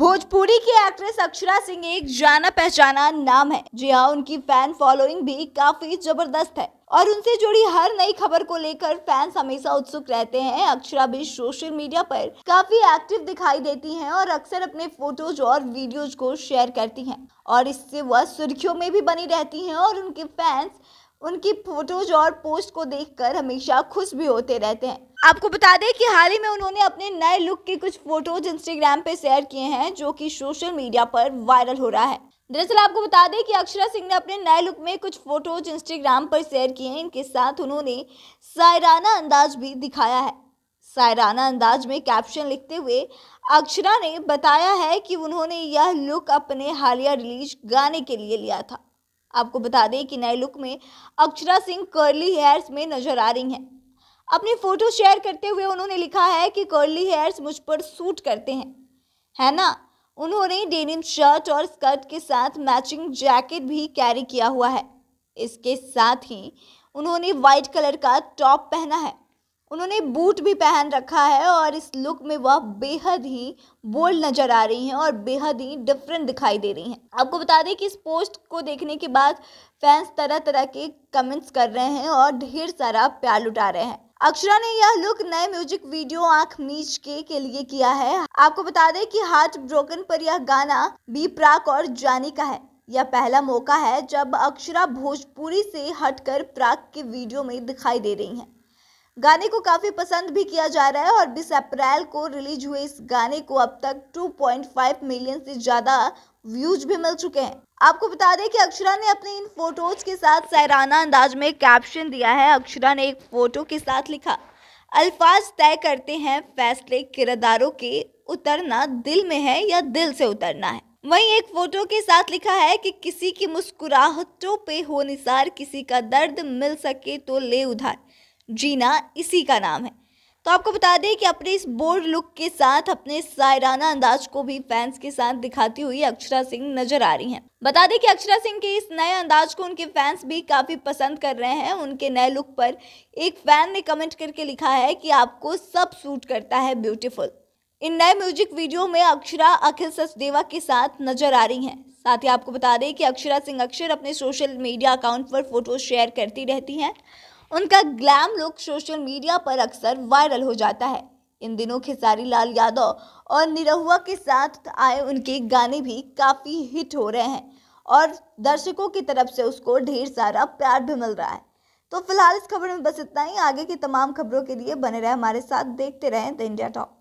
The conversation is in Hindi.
भोजपुरी की एक्ट्रेस अक्षरा सिंह एक जाना पहचाना नाम है जी हाँ उनकी फैन फॉलोइंग भी काफी जबरदस्त है और उनसे जुड़ी हर नई खबर को लेकर फैंस हमेशा उत्सुक रहते हैं अक्षरा भी सोशल मीडिया पर काफी एक्टिव दिखाई देती हैं और अक्सर अपने फोटोज और वीडियोज को शेयर करती हैं और इससे वह सुर्खियों में भी बनी रहती हैं और उनके फैंस उनकी फोटोज और पोस्ट को देखकर हमेशा खुश भी होते रहते हैं आपको बता दें कि हाल ही में उन्होंने अपने नए लुक के कुछ फोटोज इंस्टाग्राम पे शेयर किए हैं जो कि सोशल मीडिया पर वायरल हो रहा है दरअसल आपको बता दें कि अक्षरा सिंह ने अपने नए लुक में कुछ फोटोज इंस्टाग्राम पर शेयर किए हैं इनके साथ उन्होंने सायराना अंदाज भी दिखाया है सायराना अंदाज में कैप्शन लिखते हुए अक्षरा ने बताया है कि उन्होंने यह लुक अपने हालिया रिलीज गाने के लिए लिया था आपको बता दें कि नए लुक में अक्षरा सिंह कर्ली हेयर्स में नजर आ रही हैं अपनी फोटो शेयर करते हुए उन्होंने लिखा है कि कर्ली हेयर्स मुझ पर सूट करते हैं है ना उन्होंने डेनिम शर्ट और स्कर्ट के साथ मैचिंग जैकेट भी कैरी किया हुआ है इसके साथ ही उन्होंने वाइट कलर का टॉप पहना है उन्होंने बूट भी पहन रखा है और इस लुक में वह बेहद ही बोल्ड नज़र आ रही हैं और बेहद ही डिफरेंट दिखाई दे रही हैं आपको बता दें कि इस पोस्ट को देखने के बाद फैंस तरह तरह के कमेंट्स कर रहे हैं और ढेर सारा प्यार लुटा रहे हैं अक्षरा ने यह लुक नए म्यूजिक वीडियो आंख मीच के के लिए किया है आपको बता दें कि हार्ट ब्रोकन पर यह गाना बी प्राक और जानी का है यह पहला मौका है जब अक्षरा भोजपुरी से हटकर प्राक के वीडियो में दिखाई दे रही हैं गाने को काफ़ी पसंद भी किया जा रहा है और 20 अप्रैल को रिलीज हुए इस गाने को अब तक 2.5 मिलियन से ज़्यादा व्यूज भी मिल चुके हैं आपको बता दें कि अक्षरा ने अपने इन फोटोज के साथ सायराना अंदाज में कैप्शन दिया है अक्षरा ने एक फ़ोटो के साथ लिखा अल्फाज तय करते हैं फैसले किरदारों के उतरना दिल में है या दिल से उतरना है वहीं एक फोटो के साथ लिखा है कि किसी की मुस्कुराहटों पे हो निसार किसी का दर्द मिल सके तो ले उधार जीना इसी का नाम है तो आपको बता दें कि अपने इस बोल्ड लुक के साथ अपने सायराना अंदाज को भी फैंस के साथ दिखाती हुई अक्षरा सिंह नजर आ रही हैं। बता दें कि अक्षरा सिंह के इस नए अंदाज को उनके फैंस भी काफ़ी पसंद कर रहे हैं उनके नए लुक पर एक फैन ने कमेंट करके लिखा है कि आपको सब सूट करता है ब्यूटीफुल इन नए म्यूजिक वीडियो में अक्षरा अखिल सचदेवा के साथ नजर आ रही हैं साथ ही आपको बता दें कि अक्षरा सिंह अक्षर अपने सोशल मीडिया अकाउंट पर फोटो शेयर करती रहती हैं उनका ग्लैम लुक सोशल मीडिया पर अक्सर वायरल हो जाता है इन दिनों खेसारी लाल यादव और निरहुआ के साथ आए उनके गाने भी काफ़ी हिट हो रहे हैं और दर्शकों की तरफ से उसको ढेर सारा प्यार भी मिल रहा है तो फिलहाल इस खबर में बस इतना ही आगे की तमाम खबरों के लिए बने रहे हमारे साथ देखते रहें द इंडिया टॉप